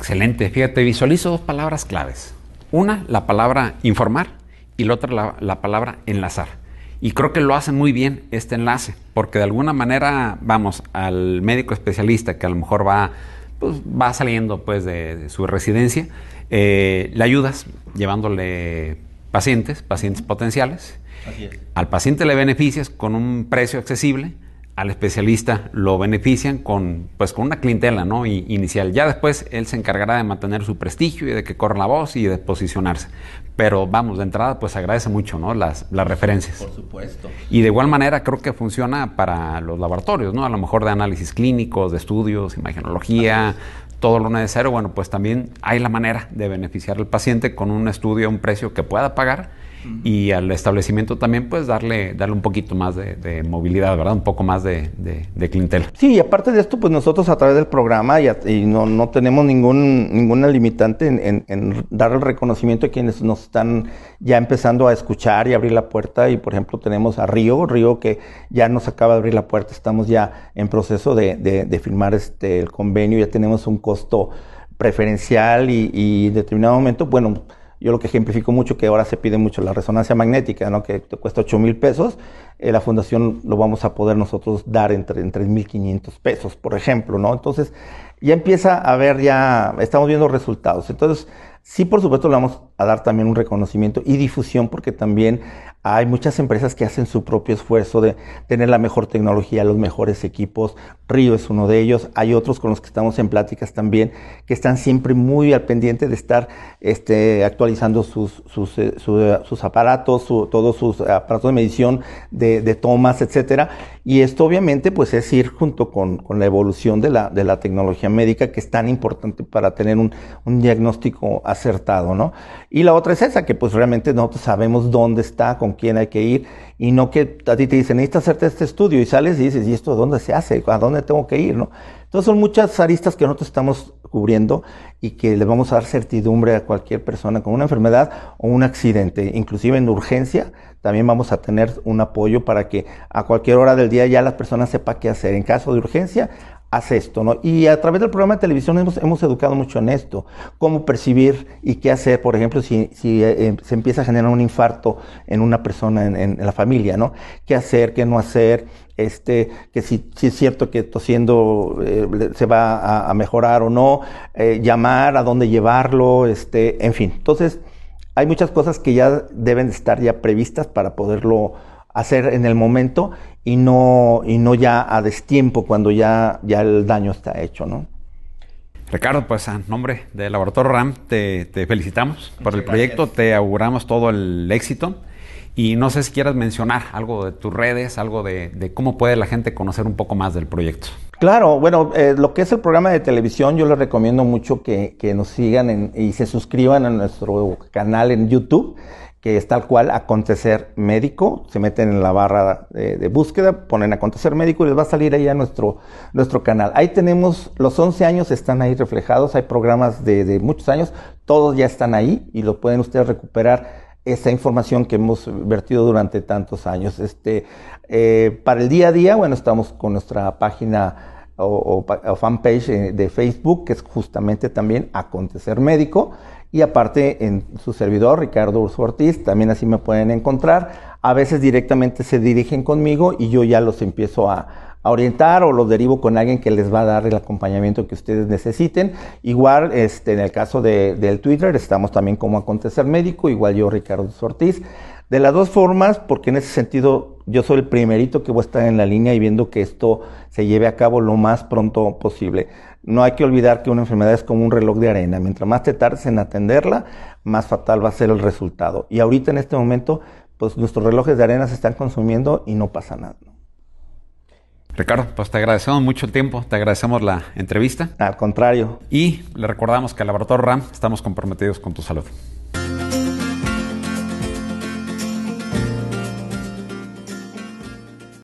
Excelente. Fíjate, visualizo dos palabras claves. Una, la palabra informar y la otra, la, palabra enlazar. Y creo que lo hacen muy bien este enlace, porque de alguna manera, vamos, al médico especialista que a lo mejor va, pues, va saliendo pues, de, su residencia, eh, le ayudas llevándole pacientes, pacientes potenciales. Al paciente le beneficias con un precio accesible al especialista lo benefician con, pues, con una clientela ¿no? inicial. Ya después él se encargará de mantener su prestigio y de que corra la voz y de posicionarse. Pero vamos, de entrada, pues agradece mucho ¿no? las, las referencias. Por supuesto. Y de igual manera creo que funciona para los laboratorios, ¿no? a lo mejor de análisis clínicos, de estudios, imagenología, todo lo necesario, bueno, pues también hay la manera de beneficiar al paciente con un estudio a un precio que pueda pagar y al establecimiento también pues darle, darle un poquito más de, movilidad, ¿verdad? Un poco más de, de, clientela. Sí, y aparte de esto, pues nosotros a través del programa y, no, no, tenemos ningún, ninguna limitante en, dar el reconocimiento a quienes nos están ya empezando a escuchar y abrir la puerta y por ejemplo tenemos a Río, Río que ya nos acaba de abrir la puerta, estamos ya en proceso de, firmar este, el convenio, ya tenemos un costo preferencial y, y determinado momento, bueno, yo lo que ejemplifico mucho que ahora se pide mucho la resonancia magnética, ¿no? que te cuesta 8 mil pesos, eh, la fundación lo vamos a poder nosotros dar entre en 3.500 pesos, por ejemplo, ¿no? Entonces ya empieza a ver, ya estamos viendo resultados. Entonces, sí, por supuesto, lo vamos a dar también un reconocimiento y difusión porque también hay muchas empresas que hacen su propio esfuerzo de tener la mejor tecnología, los mejores equipos. Río es uno de ellos. Hay otros con los que estamos en pláticas también que están siempre muy al pendiente de estar este, actualizando sus, sus, eh, eh, aparatos, todos sus aparatos de medición, de, tomas, etcétera. Y esto obviamente pues es ir junto con, con la evolución de la, de la, tecnología médica que es tan importante para tener un, un diagnóstico acertado, ¿no? Y la otra es esa, que pues realmente nosotros sabemos dónde está, con quién hay que ir, y no que a ti te dicen, necesitas hacerte este estudio, y sales y dices, ¿y esto dónde se hace? ¿A dónde tengo que ir? ¿no? Entonces son muchas aristas que nosotros estamos cubriendo y que le vamos a dar certidumbre a cualquier persona con una enfermedad o un accidente, inclusive en urgencia, también vamos a tener un apoyo para que a cualquier hora del día ya la persona sepa qué hacer. En caso de urgencia, hace esto, ¿no? Y a través del programa de televisión hemos, hemos educado mucho en esto, cómo percibir y qué hacer, por ejemplo, si, eh, eh, se empieza a generar un infarto en una persona, en, la familia, ¿no? ¿Qué hacer, qué no hacer? Este, que si, es cierto que tosiendo eh, se va a, mejorar o no, llamar, a dónde llevarlo, este, en fin. Entonces, hay muchas cosas que ya deben estar ya previstas para poderlo hacer en el momento y no, y no ya a destiempo cuando ya, ya el daño está hecho, ¿no? Ricardo, pues a nombre del Laboratorio RAM te, felicitamos por el proyecto, te auguramos todo el éxito y no sé si quieras mencionar algo de tus redes, algo de, cómo puede la gente conocer un poco más del proyecto. Claro, bueno, eh, lo que es el programa de televisión yo les recomiendo mucho que, que nos sigan en, y se suscriban a nuestro canal en YouTube que es tal cual acontecer médico, se meten en la barra de, búsqueda, ponen acontecer médico y les va a salir ahí a nuestro, nuestro canal. Ahí tenemos, los 11 años están ahí reflejados, hay programas de, muchos años, todos ya están ahí y lo pueden ustedes recuperar esa información que hemos vertido durante tantos años. Este, eh, para el día a día, bueno, estamos con nuestra página o, fanpage eh, de Facebook, que es justamente también Acontecer Médico. Y aparte en su servidor, Ricardo Urso Ortiz, también así me pueden encontrar. A veces directamente se dirigen conmigo y yo ya los empiezo a, a orientar o los derivo con alguien que les va a dar el acompañamiento que ustedes necesiten. Igual, este, en el caso de, del Twitter, estamos también como Acontecer Médico, igual yo, Ricardo Ortiz. De las dos formas, porque en ese sentido yo soy el primerito que voy a estar en la línea y viendo que esto se lleve a cabo lo más pronto posible. No hay que olvidar que una enfermedad es como un reloj de arena. Mientras más te tardes en atenderla, más fatal va a ser el resultado. Y ahorita en este momento, pues nuestros relojes de arena se están consumiendo y no pasa nada. Ricardo, pues te agradecemos mucho el tiempo, te agradecemos la entrevista. Al contrario. Y le recordamos que al Laboratorio RAM estamos comprometidos con tu salud.